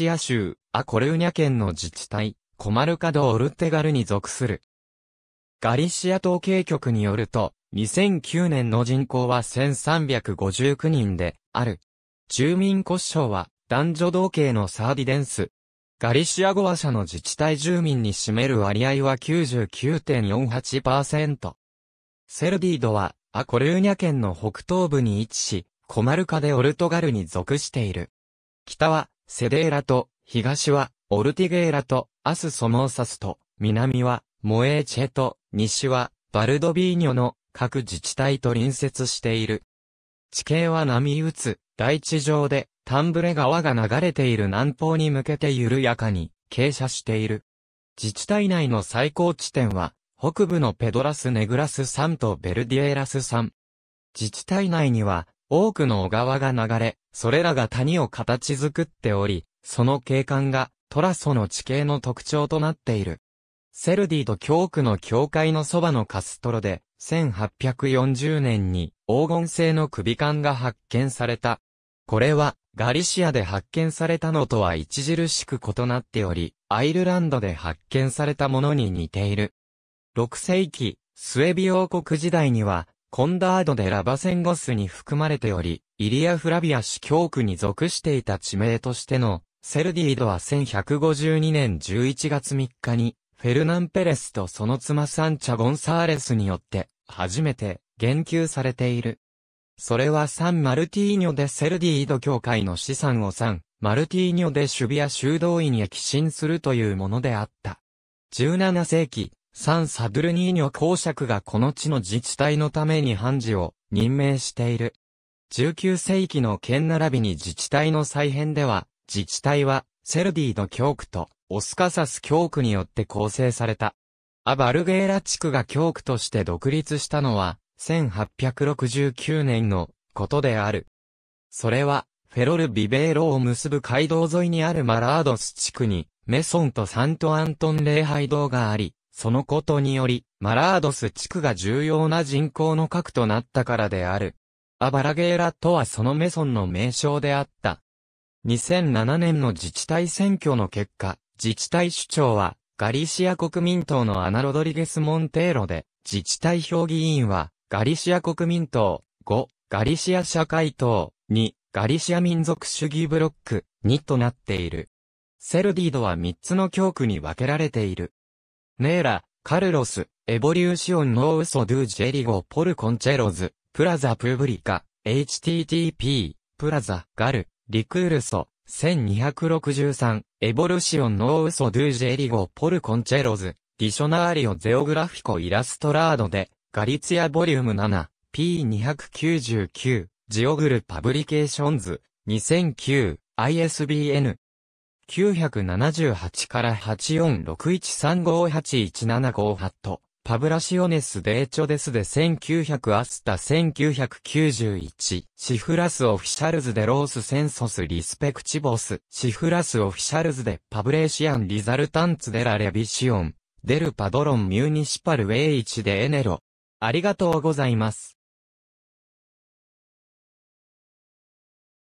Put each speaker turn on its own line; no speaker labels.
シア州、アコルーニャ県の自治体、コマルカド・オルテガルに属する。ガリシア統計局によると、2009年の人口は1359人で、ある。住民骨章は、男女同系のサーディデンス。ガリシア語話者の自治体住民に占める割合は99.48%。セルディードは、アコルーニャ県の北東部に位置し、コマルカでオルトガルに属している。北は、セデーラと、東は、オルティゲーラと、アス・ソモーサスと、南は、モエーチェと、西は、バルドビーニョの、各自治体と隣接している。地形は波打つ、大地上で、タンブレ川が流れている南方に向けて緩やかに、傾斜している。自治体内の最高地点は、北部のペドラス・ネグラス山とベルディエラス山。自治体内には、多くの小川が流れ、それらが谷を形作っており、その景観がトラソの地形の特徴となっている。セルディと教区の教会のそばのカストロで、1840年に黄金製の首冠が発見された。これは、ガリシアで発見されたのとは著しく異なっており、アイルランドで発見されたものに似ている。6世紀、スウェビ王国時代には、コンダード・でラ・バセンゴスに含まれており、イリア・フラビア市教区に属していた地名としての、セルディードは1152年11月3日に、フェルナン・ペレスとその妻サンチャ・ゴンサーレスによって、初めて、言及されている。それはサン・マルティーニョ・でセルディード教会の資産をサン、マルティーニョ・でシュビア修道院へ寄進するというものであった。17世紀、サン・サドゥルニーニョ公爵がこの地の自治体のために判事を任命している。19世紀の県並びに自治体の再編では、自治体はセルディの教区とオスカサス教区によって構成された。アバルゲーラ地区が教区として独立したのは、1869年のことである。それは、フェロル・ビベーロを結ぶ街道沿いにあるマラードス地区に、メソンとサントアントン礼拝堂があり、そのことにより、マラードス地区が重要な人口の核となったからである。アバラゲーラとはそのメソンの名称であった。2007年の自治体選挙の結果、自治体首長は、ガリシア国民党のアナ・ロドリゲス・モンテーロで、自治体評議員は、ガリシア国民党、5、ガリシア社会党、2、ガリシア民族主義ブロック、2となっている。セルディードは3つの教区に分けられている。ネーラ、カルロス、エボリューシオンノーウソドゥジェリゴポルコンチェロズ、プラザプブリカ、http、プラザ、ガル、リクールソ、1263、エボルシオンノーウソドゥジェリゴポルコンチェロズ、ディショナーリオゼオグラフィコイラストラードで、ガリツィアボリューム7、P299、ジオグルパブリケーションズ、2009、ISBN 978から8461358175と、パブラシオネス・デーチョデスで1900アスタ1991、シフラス・オフィシャルズ・でロース・センソス・リスペクチボス、シフラス・オフィシャルズ・でパブレーシアン・リザルタンツ・デラ・レビシオン、デル・パドロン・ミューニシパル・ウェイチ・でエネロ。ありがとうございます。